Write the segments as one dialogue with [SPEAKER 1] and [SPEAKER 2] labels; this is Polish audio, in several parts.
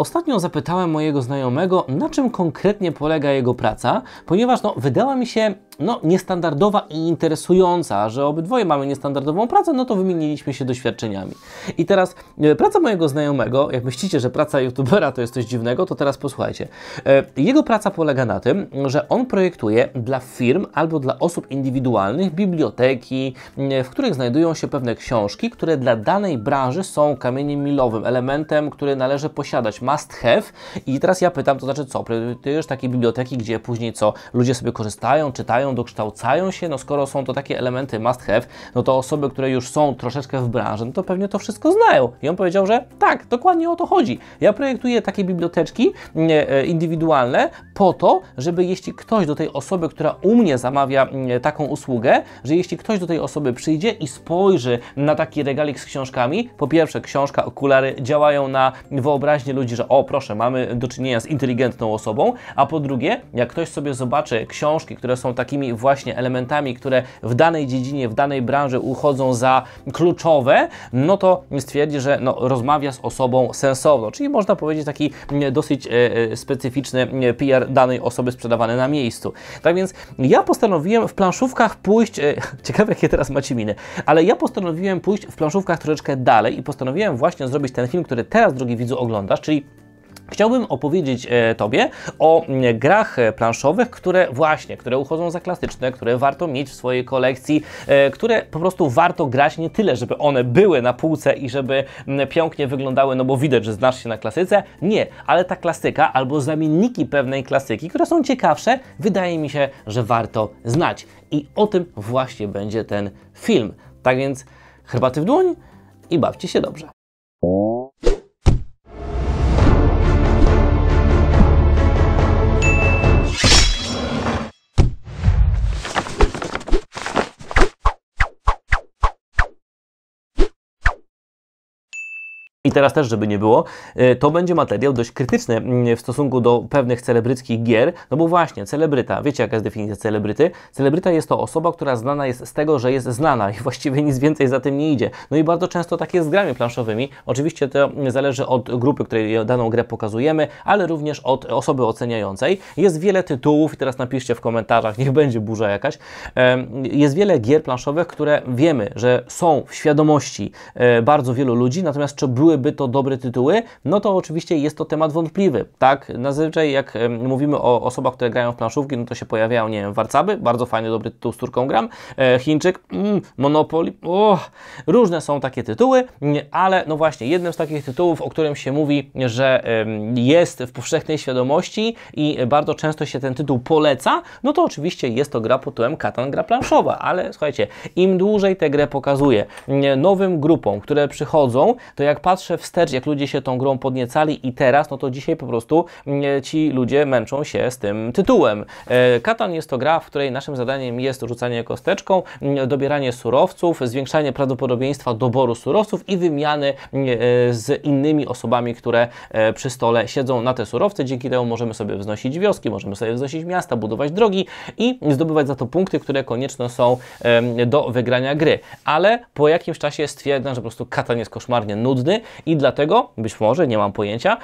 [SPEAKER 1] Ostatnio zapytałem mojego znajomego, na czym konkretnie polega jego praca, ponieważ no, wydała mi się no, niestandardowa i interesująca, że obydwoje mamy niestandardową pracę, no to wymieniliśmy się doświadczeniami. I teraz e, praca mojego znajomego, jak myślicie, że praca youtubera to jest coś dziwnego, to teraz posłuchajcie. E, jego praca polega na tym, że on projektuje dla firm albo dla osób indywidualnych biblioteki, w których znajdują się pewne książki, które dla danej branży są kamieniem milowym, elementem, który należy posiadać must have. I teraz ja pytam, to znaczy co, priorytetujesz takie biblioteki, gdzie później co, ludzie sobie korzystają, czytają, dokształcają się, no skoro są to takie elementy must have, no to osoby, które już są troszeczkę w branży, no to pewnie to wszystko znają. I on powiedział, że tak, dokładnie o to chodzi. Ja projektuję takie biblioteczki mm, e, indywidualne po to, żeby jeśli ktoś do tej osoby, która u mnie zamawia mm, e, taką usługę, że jeśli ktoś do tej osoby przyjdzie i spojrzy na taki regalik z książkami, po pierwsze książka, okulary działają na wyobraźnię ludzi, że o proszę, mamy do czynienia z inteligentną osobą, a po drugie, jak ktoś sobie zobaczy książki, które są takimi właśnie elementami, które w danej dziedzinie, w danej branży uchodzą za kluczowe, no to stwierdzi, że no, rozmawia z osobą sensowną, czyli można powiedzieć taki mm, dosyć e, e, specyficzny mm, PR danej osoby sprzedawany na miejscu. Tak więc ja postanowiłem w planszówkach pójść, e, ciekawe jakie teraz macie miny, ale ja postanowiłem pójść w planszówkach troszeczkę dalej i postanowiłem właśnie zrobić ten film, który teraz, drogi widzu, oglądasz, czyli Chciałbym opowiedzieć e, Tobie o mm, grach e, planszowych, które właśnie, które uchodzą za klasyczne, które warto mieć w swojej kolekcji, e, które po prostu warto grać nie tyle, żeby one były na półce i żeby mm, pięknie wyglądały, no bo widać, że znasz się na klasyce. Nie, ale ta klasyka albo zamienniki pewnej klasyki, które są ciekawsze, wydaje mi się, że warto znać. I o tym właśnie będzie ten film. Tak więc herbaty w dłoń i bawcie się dobrze. i teraz też, żeby nie było, y, to będzie materiał dość krytyczny mm, w stosunku do pewnych celebryckich gier, no bo właśnie, celebryta, wiecie jaka jest definicja celebryty? Celebryta jest to osoba, która znana jest z tego, że jest znana i właściwie nic więcej za tym nie idzie. No i bardzo często tak jest z grami planszowymi. Oczywiście to zależy od grupy, której daną grę pokazujemy, ale również od osoby oceniającej. Jest wiele tytułów i teraz napiszcie w komentarzach, niech będzie burza jakaś. Jest wiele gier planszowych, które wiemy, że są w świadomości e, bardzo wielu ludzi, natomiast czy były byłyby to dobre tytuły, no to oczywiście jest to temat wątpliwy. Tak, Nazwyczaj jak mówimy o osobach, które grają w planszówki, no to się pojawiają, nie wiem, warcaby, bardzo fajny, dobry tytuł, z córką gram, e, Chińczyk, mm, Monopoly, oh, różne są takie tytuły, mm, ale no właśnie, jednym z takich tytułów, o którym się mówi, że jest w powszechnej świadomości i bardzo często się ten tytuł poleca, no to oczywiście jest to gra pod tytułem Katan, gra planszowa, ale słuchajcie, im dłużej tę grę pokazuje mm, nowym grupom, które przychodzą, to jak patrzę patrzę wstecz, jak ludzie się tą grą podniecali i teraz, no to dzisiaj po prostu mm, ci ludzie męczą się z tym tytułem. E, katan jest to gra, w której naszym zadaniem jest rzucanie kosteczką, mm, dobieranie surowców, zwiększanie prawdopodobieństwa doboru surowców i wymiany mm, e, z innymi osobami, które e, przy stole siedzą na te surowce. Dzięki temu możemy sobie wznosić wioski, możemy sobie wznosić miasta, budować drogi i zdobywać za to punkty, które konieczne są do wygrania gry. Ale po jakimś czasie stwierdzam, że po prostu katan jest koszmarnie nudny i dlatego, być może, nie mam pojęcia,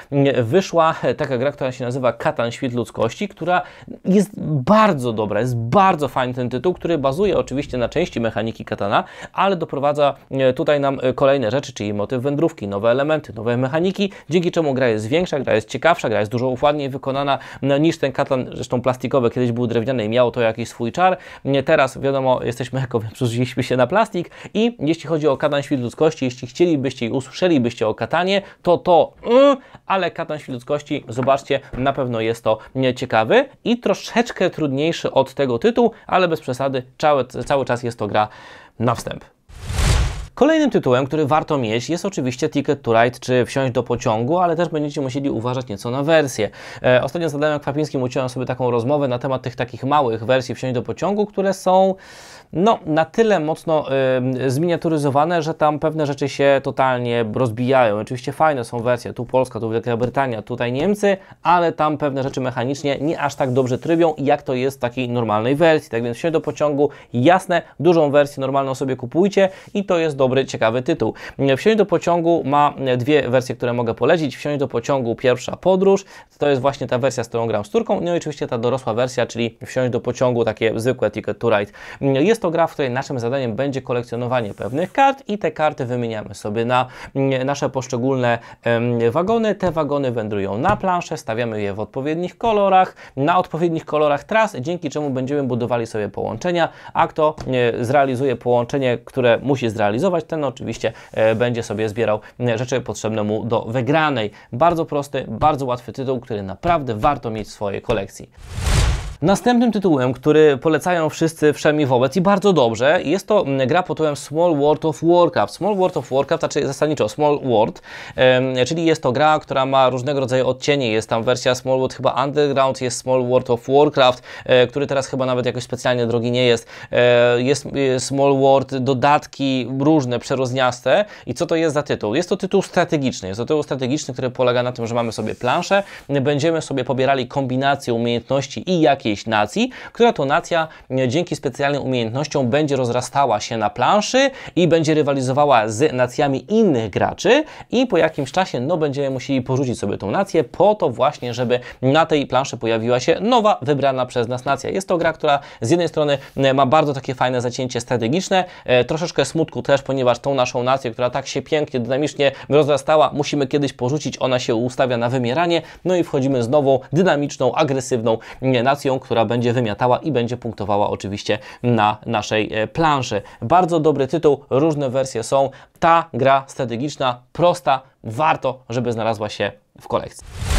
[SPEAKER 1] wyszła taka gra, która się nazywa Katan Świt Ludzkości, która jest bardzo dobra, jest bardzo fajny ten tytuł, który bazuje oczywiście na części mechaniki Katana, ale doprowadza e, tutaj nam e, kolejne rzeczy, czyli motyw wędrówki, nowe elementy, nowe mechaniki, dzięki czemu gra jest większa, gra jest ciekawsza, gra jest dużo ładniej wykonana no, niż ten Katan, zresztą plastikowy, kiedyś był drewniany i miało to jakiś swój czar. Teraz, wiadomo, jesteśmy jako, przerzuciliśmy się na plastik i jeśli chodzi o Katan Świt Ludzkości, jeśli chcielibyście i usłyszelibyście o katanie, to to, mm, ale katan świt ludzkości, zobaczcie, na pewno jest to ciekawy i troszeczkę trudniejszy od tego tytułu, ale bez przesady cały, cały czas jest to gra na wstęp. Kolejnym tytułem, który warto mieć jest oczywiście Ticket to Ride czy Wsiąść do pociągu, ale też będziecie musieli uważać nieco na wersję. E, ostatnio z Adamem Kwapińskim uczyłem sobie taką rozmowę na temat tych takich małych wersji Wsiąść do pociągu, które są no, na tyle mocno y, zminiaturyzowane, że tam pewne rzeczy się totalnie rozbijają. Oczywiście fajne są wersje, tu Polska, tu Wielka Brytania, tutaj Niemcy, ale tam pewne rzeczy mechanicznie nie aż tak dobrze trybią, jak to jest w takiej normalnej wersji. Tak więc wsiąść do pociągu, jasne, dużą wersję normalną sobie kupujcie i to jest do dobry, ciekawy tytuł. Wsiąść do pociągu ma dwie wersje, które mogę polecić. Wsiąść do pociągu pierwsza podróż, to jest właśnie ta wersja, z którą gram z Turką, no i oczywiście ta dorosła wersja, czyli wsiąść do pociągu, takie zwykłe Ticket to Ride. Jest to gra, w której naszym zadaniem będzie kolekcjonowanie pewnych kart i te karty wymieniamy sobie na mm, nasze poszczególne wagony. Te wagony wędrują na planszę, stawiamy je w odpowiednich kolorach, na odpowiednich kolorach tras, dzięki czemu będziemy budowali sobie połączenia, a kto zrealizuje połączenie, które musi zrealizować, ten oczywiście e, będzie sobie zbierał e, rzeczy potrzebne mu do wygranej. Bardzo prosty, bardzo łatwy tytuł, który naprawdę warto mieć w swojej kolekcji. Następnym tytułem, który polecają wszyscy wszemi wobec i bardzo dobrze, jest to mm, gra pod tytułem Small World of Warcraft. Small World of Warcraft, znaczy zasadniczo Small World, czyli jest to gra, która ma różnego rodzaju odcienie. Jest tam wersja Small World chyba Underground, jest Small World of Warcraft, e, który teraz chyba nawet jakoś specjalnie drogi nie jest. E, jest e, Small World, dodatki różne, przerozniaste. I co to jest za tytuł? Jest to tytuł strategiczny. Jest to tytuł strategiczny, który polega na tym, że mamy sobie planszę, będziemy sobie pobierali kombinacje umiejętności i jakie jakiejś nacji, która to nacja e, dzięki specjalnym umiejętnościom będzie rozrastała się na planszy i będzie rywalizowała z nacjami innych graczy i po jakimś czasie no, będziemy musieli porzucić sobie tą nację po to właśnie, żeby na tej planszy pojawiła się nowa, wybrana przez nas nacja. Jest to gra, która z jednej strony e, ma bardzo takie fajne zacięcie strategiczne, e, troszeczkę smutku też, ponieważ tą naszą nację, która tak się pięknie, dynamicznie rozrastała, musimy kiedyś porzucić, ona się ustawia na wymieranie, no i wchodzimy z nową, dynamiczną, agresywną nacją, która będzie wymiatała i będzie punktowała oczywiście na naszej e, planszy. Bardzo dobry tytuł, różne wersje są. Ta gra strategiczna, prosta, warto, żeby znalazła się w kolekcji.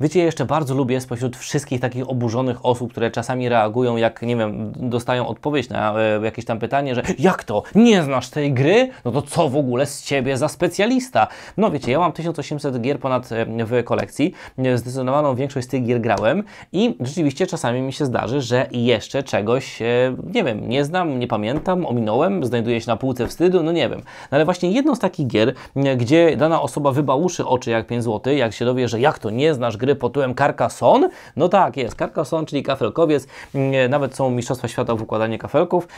[SPEAKER 1] Wiecie, jeszcze bardzo lubię spośród wszystkich takich oburzonych osób, które czasami reagują, jak nie wiem, dostają odpowiedź na e, jakieś tam pytanie, że jak to, nie znasz tej gry? No to co w ogóle z ciebie za specjalista? No wiecie, ja mam 1800 gier ponad e, w kolekcji, zdecydowaną większość z tych gier grałem i rzeczywiście czasami mi się zdarzy, że jeszcze czegoś, e, nie wiem, nie znam, nie pamiętam, ominąłem, znajduję się na półce wstydu, no nie wiem. No ale właśnie jedną z takich gier, gdzie dana osoba wybałuszy oczy jak 5 zł, jak się dowie, że jak to, nie znasz gry, gry pod tytułem Carcassonne. No tak, jest Carcassonne, czyli kafelkowiec. Mm, Nawet są Mistrzostwa Świata w układaniu kafelków.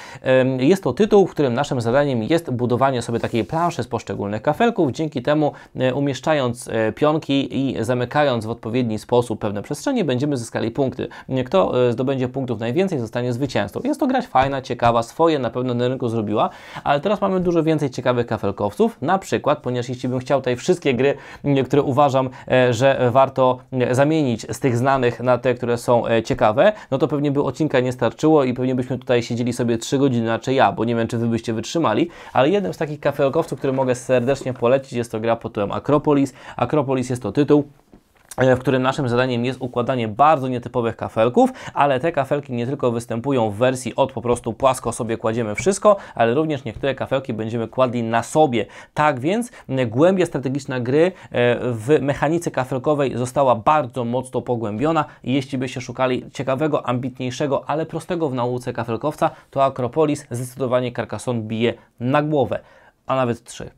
[SPEAKER 1] Jest to tytuł, w którym naszym zadaniem jest budowanie sobie takiej planszy z poszczególnych kafelków. Dzięki temu e, umieszczając e, pionki i zamykając w odpowiedni sposób pewne przestrzenie, będziemy zyskali punkty. Kto e, zdobędzie punktów najwięcej, zostanie zwycięzcą. Jest to grać fajna, ciekawa, swoje na pewno na rynku zrobiła, ale teraz mamy dużo więcej ciekawych kafelkowców. Na przykład, ponieważ jeśli bym chciał tutaj wszystkie gry, które uważam, że warto E, zamienić z tych znanych na te, które są e, ciekawe, no to pewnie by odcinka nie starczyło i pewnie byśmy tutaj siedzieli sobie 3 godziny, raczej ja, bo nie wiem, czy Wy byście wytrzymali, ale jednym z takich kafelkowców, który mogę serdecznie polecić, jest to gra pod tytułem Akropolis. Akropolis jest to tytuł, E, w którym naszym zadaniem jest układanie bardzo nietypowych kafelków, ale te kafelki nie tylko występują w wersji od po prostu płasko sobie kładziemy wszystko, ale również niektóre kafelki będziemy kładli na sobie. Tak więc głębia strategiczna gry e, w mechanice kafelkowej została bardzo mocno pogłębiona i jeśli byście szukali ciekawego, ambitniejszego, ale prostego w nauce kafelkowca, to Akropolis zdecydowanie Carcassonne bije na głowę, a nawet trzy.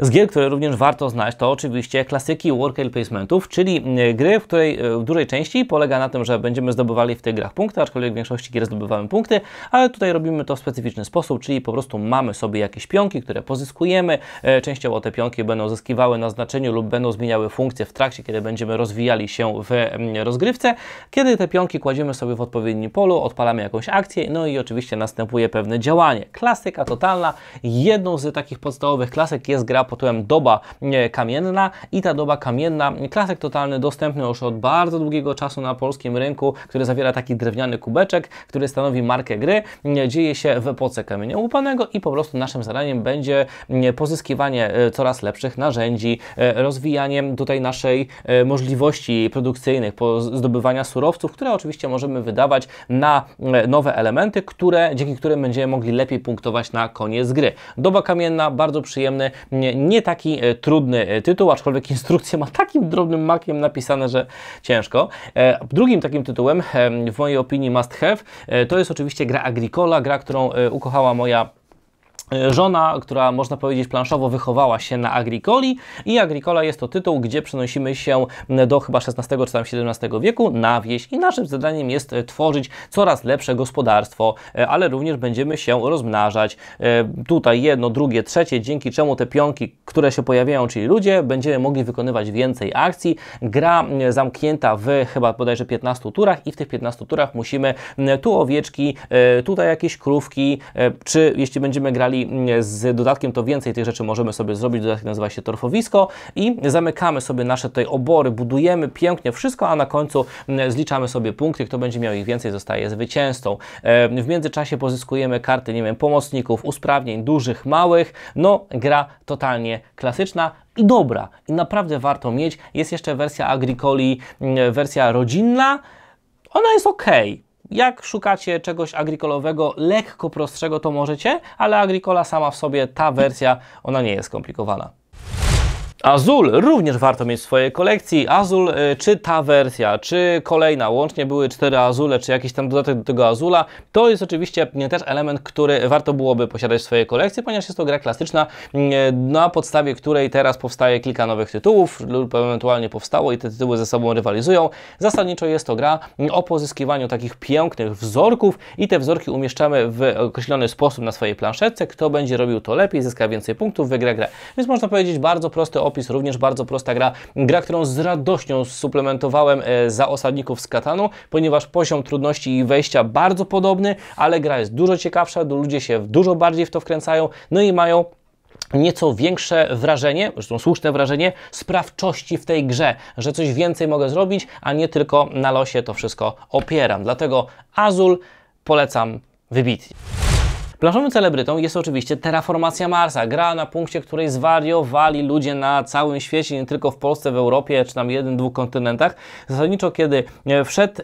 [SPEAKER 1] Z gier, które również warto znać, to oczywiście klasyki worker placementów, czyli e, gry, w której e, w dużej części polega na tym, że będziemy zdobywali w tych grach punkty, aczkolwiek w większości gier zdobywamy punkty, ale tutaj robimy to w specyficzny sposób, czyli po prostu mamy sobie jakieś pionki, które pozyskujemy, e, częściowo te pionki będą zyskiwały na znaczeniu lub będą zmieniały funkcję w trakcie, kiedy będziemy rozwijali się w mm, rozgrywce. Kiedy te pionki kładziemy sobie w odpowiednim polu, odpalamy jakąś akcję, no i oczywiście następuje pewne działanie. Klasyka totalna, jedną z takich podstawowych klasek jest gra tytułem doba e, kamienna i ta doba kamienna, klasę totalny, dostępny już od bardzo długiego czasu na polskim rynku, który zawiera taki drewniany kubeczek, który stanowi markę gry, e, dzieje się w epoce kamienia łupanego i po prostu naszym zadaniem będzie e, pozyskiwanie coraz lepszych narzędzi, rozwijanie tutaj naszej możliwości produkcyjnych, zdobywania surowców, które oczywiście możemy wydawać na nowe elementy, które, dzięki którym będziemy mogli lepiej punktować na koniec gry. Doba kamienna, bardzo przyjemny, nie taki e, trudny e, tytuł, aczkolwiek instrukcja ma takim drobnym makiem napisane, że ciężko. E, drugim takim tytułem, w mojej opinii must have, to jest oczywiście gra Agricola, gra, którą ukochała moja Żona, która można powiedzieć planszowo wychowała się na Agricoli i Agricola jest to tytuł, gdzie przenosimy się do chyba XVI czy tam XVII wieku na wieś i naszym zadaniem jest e, tworzyć coraz lepsze gospodarstwo, e, ale również będziemy się rozmnażać. E, tutaj jedno, drugie, trzecie, dzięki czemu te pionki, które się pojawiają, czyli ludzie, będziemy mogli wykonywać więcej akcji. Gra zamknięta w chyba bodajże 15 turach i w tych 15 turach musimy tu owieczki, tutaj jakieś krówki, czy jeśli będziemy grali Mm, z dodatkiem to więcej tych rzeczy możemy sobie zrobić, dodatek nazywa się torfowisko i zamykamy sobie nasze tutaj obory, budujemy pięknie wszystko, a na końcu mm, zliczamy sobie punkty, kto będzie miał ich więcej zostaje zwycięzcą. E, w międzyczasie pozyskujemy karty, nie wiem, pomocników, usprawnień, dużych, małych, no gra totalnie klasyczna, i dobra, i naprawdę warto mieć. Jest jeszcze wersja Agricoli, mm, wersja rodzinna. Ona jest ok, jak szukacie czegoś agrikolowego, lekko prostszego, to możecie, ale agrikola sama w sobie, ta wersja, ona nie jest skomplikowana. Azul również warto mieć w swojej kolekcji. Azul, y, czy ta wersja, czy kolejna, łącznie były cztery Azule, czy jakiś tam dodatek do tego Azula, to jest oczywiście też element, który warto byłoby posiadać w swojej kolekcji, ponieważ jest to gra klasyczna, y, na podstawie której teraz powstaje kilka nowych tytułów lub ewentualnie powstało i te tytuły ze sobą rywalizują. Zasadniczo jest to gra o pozyskiwaniu takich pięknych wzorków i te wzorki umieszczamy w określony sposób na swojej planszetce. Kto będzie robił to lepiej, zyska więcej punktów, wygra grę. Więc można powiedzieć bardzo prosty opis, również bardzo prosta gra. Gra, którą z radością suplementowałem e, za osadników z Katanu, ponieważ poziom trudności i wejścia bardzo podobny, ale gra jest dużo ciekawsza, ludzie się dużo bardziej w to wkręcają, no i mają nieco większe wrażenie, zresztą słuszne wrażenie, sprawczości w tej grze, że coś więcej mogę zrobić, a nie tylko na losie to wszystko opieram. Dlatego Azul polecam wybitnie. Plażowym celebrytą jest oczywiście Terraformacja Marsa, gra na punkcie której zwariowali ludzie na całym świecie, nie tylko w Polsce, w Europie, czy tam jeden, dwóch kontynentach. Zasadniczo kiedy e, wszedł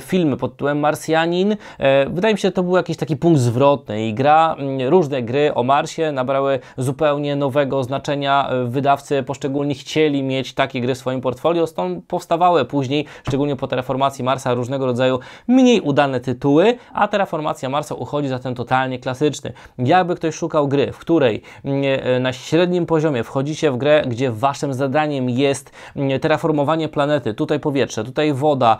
[SPEAKER 1] film pod tytułem Marsjanin, e, wydaje mi się, że to był jakiś taki punkt zwrotny i gra, różne gry o Marsie nabrały zupełnie nowego znaczenia. E, wydawcy poszczególni chcieli mieć takie gry w swoim portfolio, stąd powstawały później, szczególnie po terraformacji Marsa, różnego rodzaju mniej udane tytuły, a terraformacja Marsa uchodzi za ten totalnie klasyczny klasyczny. Jakby ktoś szukał gry, w której mm, e, na średnim poziomie wchodzicie w grę, gdzie waszym zadaniem jest mm, terraformowanie planety, tutaj powietrze, tutaj woda,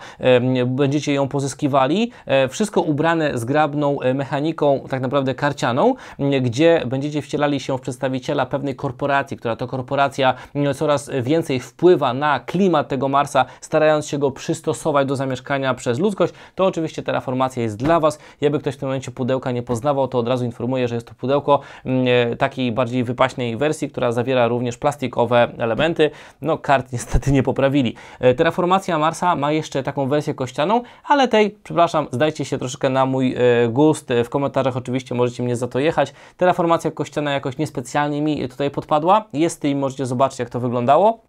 [SPEAKER 1] będziecie ją pozyskiwali, e, wszystko ubrane zgrabną e, mechaniką, tak naprawdę karcianą, mm, gdzie będziecie wcielali się w przedstawiciela pewnej korporacji, która to korporacja coraz więcej wpływa na klimat tego Marsa, starając się go przystosować do zamieszkania przez ludzkość, to oczywiście terraformacja jest dla Was. Jakby ktoś w tym momencie pudełka nie poznawał, to od razu informuję, że jest to pudełko mm, e, takiej bardziej wypaśnej wersji, która zawiera również plastikowe elementy. No kart niestety nie poprawili. E, Terraformacja Marsa ma jeszcze taką wersję kościaną, ale tej, przepraszam, zdajcie się troszkę na mój e, gust. W komentarzach oczywiście możecie mnie za to jechać. Terraformacja kościana jakoś niespecjalnie mi tutaj podpadła. Jest i możecie zobaczyć jak to wyglądało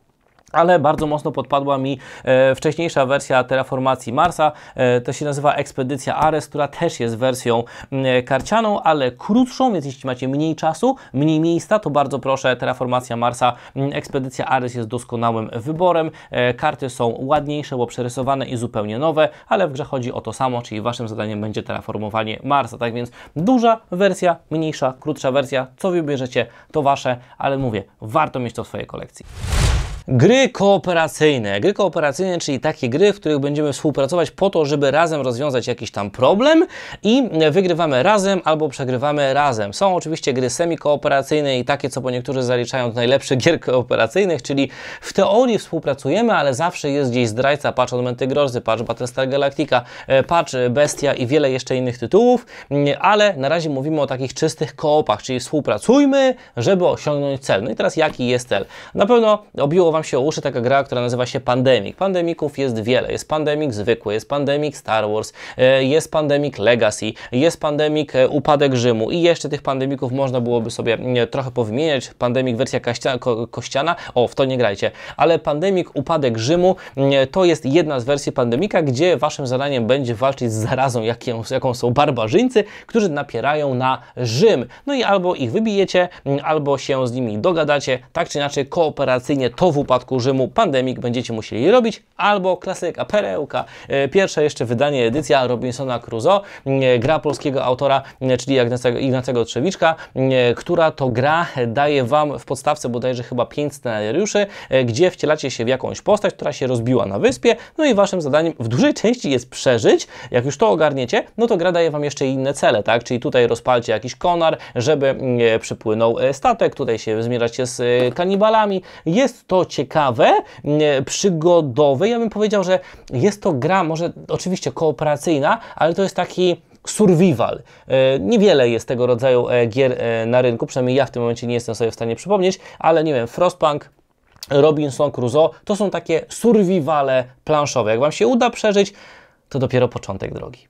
[SPEAKER 1] ale bardzo mocno podpadła mi e, wcześniejsza wersja terraformacji Marsa. E, to się nazywa Ekspedycja Ares, która też jest wersją mm, e, karcianą, ale krótszą, więc jeśli macie mniej czasu, mniej miejsca, to bardzo proszę, terraformacja Marsa, mm, Ekspedycja Ares jest doskonałym wyborem. E, karty są ładniejsze, bo przerysowane i zupełnie nowe, ale w grze chodzi o to samo, czyli waszym zadaniem będzie terraformowanie Marsa. Tak więc duża wersja, mniejsza, krótsza wersja, co wybierzecie, to wasze, ale mówię, warto mieć to w swojej kolekcji. Gry kooperacyjne. Gry kooperacyjne, czyli takie gry, w których będziemy współpracować po to, żeby razem rozwiązać jakiś tam problem i wygrywamy razem albo przegrywamy razem. Są oczywiście gry semi-kooperacyjne i takie, co po niektórych zaliczają do najlepszych gier kooperacyjnych, czyli w teorii współpracujemy, ale zawsze jest gdzieś zdrajca, patch Elementy Grozy, patch Battlestar Galactica, e, patch Bestia i wiele jeszcze innych tytułów, mm, ale na razie mówimy o takich czystych koopach, czyli współpracujmy, żeby osiągnąć cel. No i teraz jaki jest cel? Na pewno obiło Wam się o uszy taka gra, która nazywa się Pandemic. Pandemików jest wiele. Jest Pandemic zwykły, jest Pandemic Star Wars, e, jest Pandemic Legacy, jest Pandemic e, Upadek Rzymu i jeszcze tych pandemików można byłoby sobie mm, trochę powymieniać. Pandemic wersja kościana, o w to nie grajcie, ale Pandemic Upadek Rzymu mm, to jest jedna z wersji Pandemika, gdzie Waszym zadaniem będzie walczyć z zarazą, jaką, jaką są barbarzyńcy, którzy napierają na Rzym. No i albo ich wybijecie, mm, albo się z nimi dogadacie, tak czy inaczej kooperacyjnie to w upadku Rzymu pandemik będziecie musieli robić, albo klasyka, perełka, e, pierwsze jeszcze wydanie, edycja Robinsona Crusoe, e, gra polskiego autora, e, czyli Ignacego, Ignacego Trzewiczka, która to gra daje Wam w podstawce bodajże chyba pięć scenariuszy, gdzie wcielacie się w jakąś postać, która się rozbiła na wyspie, no i Waszym zadaniem w dużej części jest przeżyć, jak już to ogarniecie, no to gra daje Wam jeszcze inne cele, tak, czyli tutaj rozpalcie jakiś konar, żeby mm, przypłynął statek, tutaj się zmierzacie z kanibalami, jest to ciekawe, przygodowe. Ja bym powiedział, że jest to gra, może oczywiście kooperacyjna, ale to jest taki survival. E, niewiele jest tego rodzaju e, gier e, na rynku, przynajmniej ja w tym momencie nie jestem sobie w stanie przypomnieć, ale nie wiem, Frostpunk, Robinson Crusoe, to są takie survivale planszowe. Jak Wam się uda przeżyć, to dopiero początek drogi.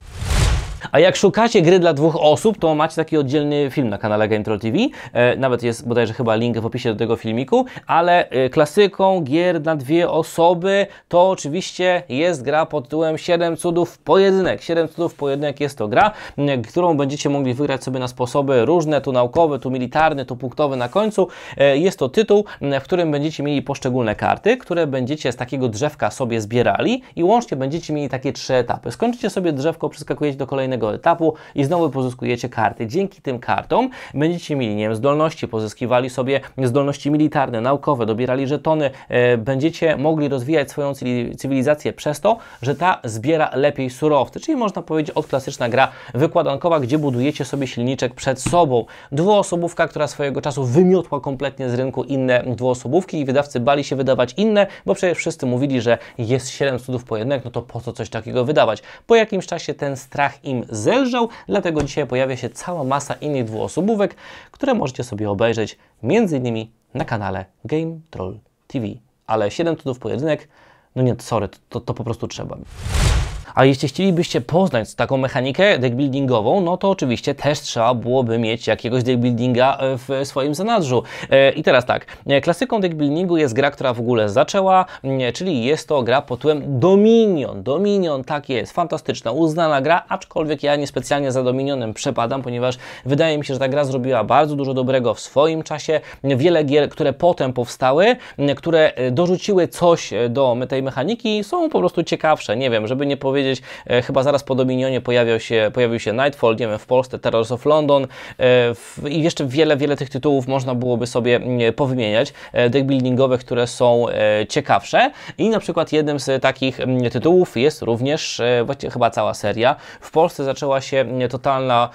[SPEAKER 1] A jak szukacie gry dla dwóch osób, to macie taki oddzielny film na kanale Game Troll TV. E, nawet jest bodajże chyba link w opisie do tego filmiku, ale e, klasyką gier na dwie osoby to oczywiście jest gra pod tytułem 7 cudów pojedynek. 7 cudów pojedynek jest to gra, m, którą będziecie mogli wygrać sobie na sposoby różne, tu naukowe, tu militarne, tu punktowe na końcu. E, jest to tytuł, w którym będziecie mieli poszczególne karty, które będziecie z takiego drzewka sobie zbierali i łącznie będziecie mieli takie trzy etapy. Skończycie sobie drzewko, przeskakujecie do kolejnego kolejnego etapu i znowu pozyskujecie karty. Dzięki tym kartom będziecie mieli, nie wiem, zdolności, pozyskiwali sobie zdolności militarne, naukowe, dobierali żetony, e, będziecie mogli rozwijać swoją cywilizację przez to, że ta zbiera lepiej surowce, czyli można powiedzieć od klasyczna gra wykładankowa, gdzie budujecie sobie silniczek przed sobą. Dwuosobówka, która swojego czasu wymiotła kompletnie z rynku inne dwuosobówki i wydawcy bali się wydawać inne, bo przecież wszyscy mówili, że jest 7 cudów po jednak, no to po co coś takiego wydawać? Po jakimś czasie ten strach im zelżał, dlatego dzisiaj pojawia się cała masa innych dwuosobówek, które możecie sobie obejrzeć m.in. na kanale Game Troll TV. Ale 7 cudów pojedynek, no nie, sorry, to, to po prostu trzeba. A jeśli chcielibyście poznać taką mechanikę deckbuildingową, no to oczywiście też trzeba byłoby mieć jakiegoś deckbuildinga e, w swoim zanadrzu. E, I teraz tak, e, klasyką deckbuildingu jest gra, która w ogóle zaczęła, czyli jest to gra pod tytułem Dominion. Dominion, tak jest, fantastyczna, uznana gra, aczkolwiek ja niespecjalnie za Dominionem przepadam, ponieważ wydaje mi się, że ta gra zrobiła bardzo dużo dobrego w swoim czasie. Wiele gier, które potem powstały, które dorzuciły coś do tej mechaniki, są po prostu ciekawsze. Nie wiem, żeby nie powiedzieć powiedzieć. E, chyba zaraz po Dominionie pojawił się, pojawił się Nightfall, nie wiem, w Polsce Terrors of London e, i jeszcze wiele, wiele tych tytułów można byłoby sobie mm, e, powymieniać, deck buildingowych które są ciekawsze i na przykład jednym z takich mm, tytułów jest również właściwie chyba cała seria. W Polsce zaczęła się mm, totalna,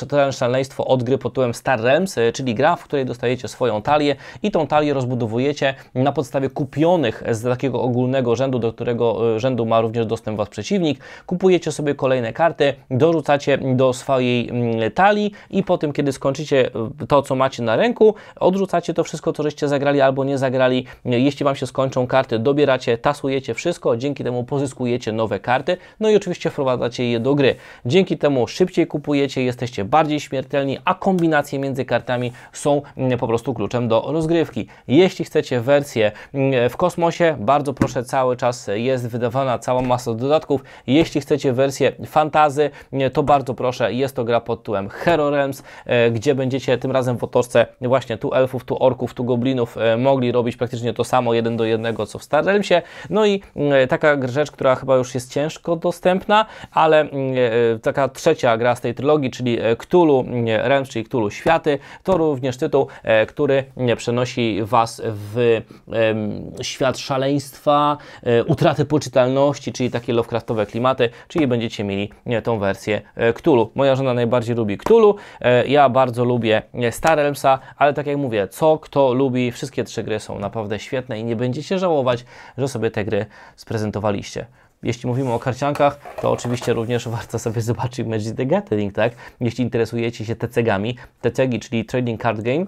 [SPEAKER 1] totalne szaleństwo od gry pod tytułem Star Realms, czyli gra, w której dostajecie swoją talię i tą talię rozbudowujecie na podstawie kupionych z takiego ogólnego rzędu, do którego rzędu ma również dostęp Was przeciwnik, kupujecie sobie kolejne karty, dorzucacie do swojej mm, talii i po tym, kiedy skończycie y, to, co macie na ręku, odrzucacie to wszystko, co żeście zagrali albo nie zagrali. Jeśli Wam się skończą karty, dobieracie, tasujecie wszystko, dzięki temu pozyskujecie nowe karty, no i oczywiście wprowadzacie je do gry. Dzięki temu szybciej kupujecie, jesteście bardziej śmiertelni, a kombinacje między kartami są mm, po prostu kluczem do rozgrywki. Jeśli chcecie wersję mm, w kosmosie, bardzo proszę, cały czas jest wydawana cała masa dodatków. Jeśli chcecie wersję fantazy, to bardzo proszę, jest to gra pod tytułem Hero Realms, e, gdzie będziecie tym razem w otoczce właśnie tu elfów, tu orków, tu goblinów e, mogli robić praktycznie to samo jeden do jednego, co w Star Realmsie. No i e, taka rzecz, która chyba już jest ciężko dostępna, ale mm, taka trzecia gra z tej trylogii, czyli Cthulhu mm, Realms, czyli Cthulhu Światy, to również tytuł, który przenosi Was w świat szaleństwa, utraty poczytalności, czyli takie Lovecraftowe klimaty, czyli będziecie mieli e, tą wersję Cthulhu. E, Moja żona najbardziej lubi Cthulhu, e, ja bardzo lubię Star Realmsa, ale tak jak mówię, co kto lubi, wszystkie trzy gry są naprawdę świetne i nie będziecie żałować, że sobie te gry sprezentowaliście. Jeśli mówimy o karciankach, to oczywiście również warto sobie zobaczyć Magic the Gathering, tak? Jeśli interesujecie się TCG-ami, czyli Trading Card Game,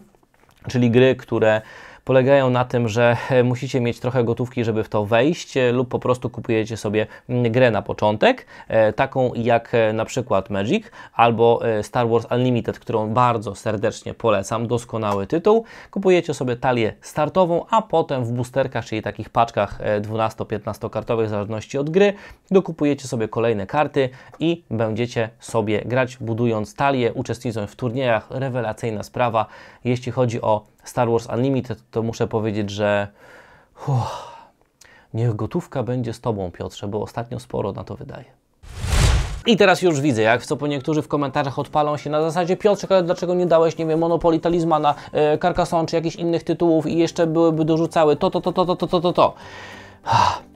[SPEAKER 1] czyli gry, które polegają na tym, że e, musicie mieć trochę gotówki, żeby w to wejść e, lub po prostu kupujecie sobie mm, grę na początek, e, taką jak na przykład Magic albo Star Wars Unlimited, którą bardzo serdecznie polecam, doskonały tytuł. Kupujecie sobie talię startową, a potem w boosterkach, czyli takich paczkach 12-15 kartowych w zależności od gry, dokupujecie sobie kolejne karty i będziecie sobie grać, budując talię, uczestnicząc w turniejach. Rewelacyjna sprawa, jeśli chodzi o Star Wars Unlimited, to muszę powiedzieć, że uff, niech gotówka będzie z Tobą, Piotrze, bo ostatnio sporo na to wydaje. I teraz już widzę, jak w co po niektórzy w komentarzach odpalą się na zasadzie Piotrze, ale dlaczego nie dałeś, nie wiem, Monopoly Talizmana, e, Carcassonne czy jakichś innych tytułów i jeszcze byłyby dorzucały to, to, to, to, to, to, to, to. to.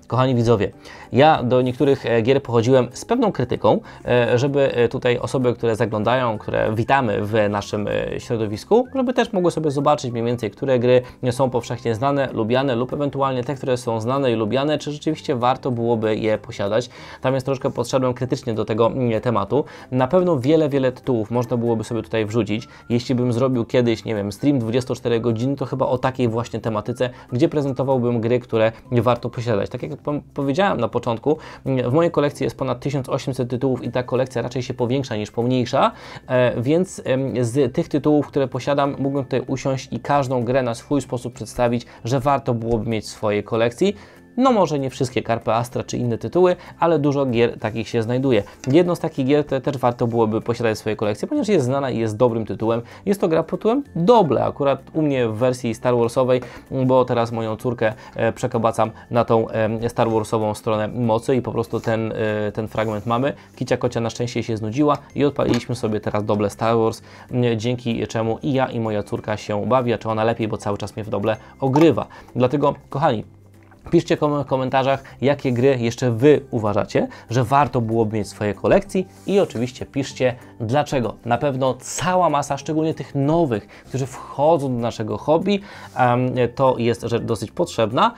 [SPEAKER 1] Kochani widzowie, ja do niektórych e, gier pochodziłem z pewną krytyką, e, żeby e, tutaj osoby, które zaglądają, które witamy w naszym środowisku, żeby też mogły sobie zobaczyć mniej więcej, które gry są powszechnie znane, lubiane lub ewentualnie te, które są znane i lubiane, czy rzeczywiście warto byłoby je posiadać. Tam jest troszkę podszedłem krytycznie do tego mm, tematu. Na pewno wiele, wiele tytułów można byłoby sobie tutaj wrzucić. Jeśli bym zrobił kiedyś, nie wiem, stream 24 godzin, to chyba o takiej właśnie tematyce, gdzie prezentowałbym gry, które warto posiadać. Tak jak jak powiedziałem na początku, w mojej kolekcji jest ponad 1800 tytułów i ta kolekcja raczej się powiększa niż pomniejsza, e, więc z tych tytułów, które posiadam, mógłbym tutaj usiąść i każdą grę na swój sposób przedstawić, że warto byłoby mieć w swojej kolekcji. No może nie wszystkie karpe Astra czy inne tytuły, ale dużo gier takich się znajduje. Jedną z takich gier te też warto byłoby posiadać w swojej kolekcji, ponieważ jest znana i jest dobrym tytułem. Jest to gra pod tytułem Doble, akurat u mnie w wersji Star Warsowej, bo teraz moją córkę e, przekabacam na tą e, Star Warsową stronę mocy i po prostu ten, e, ten fragment mamy. Kicia kocia na szczęście się znudziła i odpaliliśmy sobie teraz Doble Star Wars, dzięki czemu i ja i moja córka się bawi, a czy ona lepiej, bo cały czas mnie w Doble ogrywa. Dlatego, kochani, Piszcie w komentarzach, jakie gry jeszcze Wy uważacie, że warto byłoby mieć w swojej kolekcji i oczywiście piszcie dlaczego. Na pewno cała masa, szczególnie tych nowych, którzy wchodzą do naszego hobby, to jest rzecz dosyć potrzebna,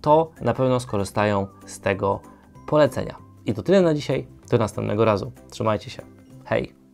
[SPEAKER 1] to na pewno skorzystają z tego polecenia. I to tyle na dzisiaj, do następnego razu. Trzymajcie się. Hej!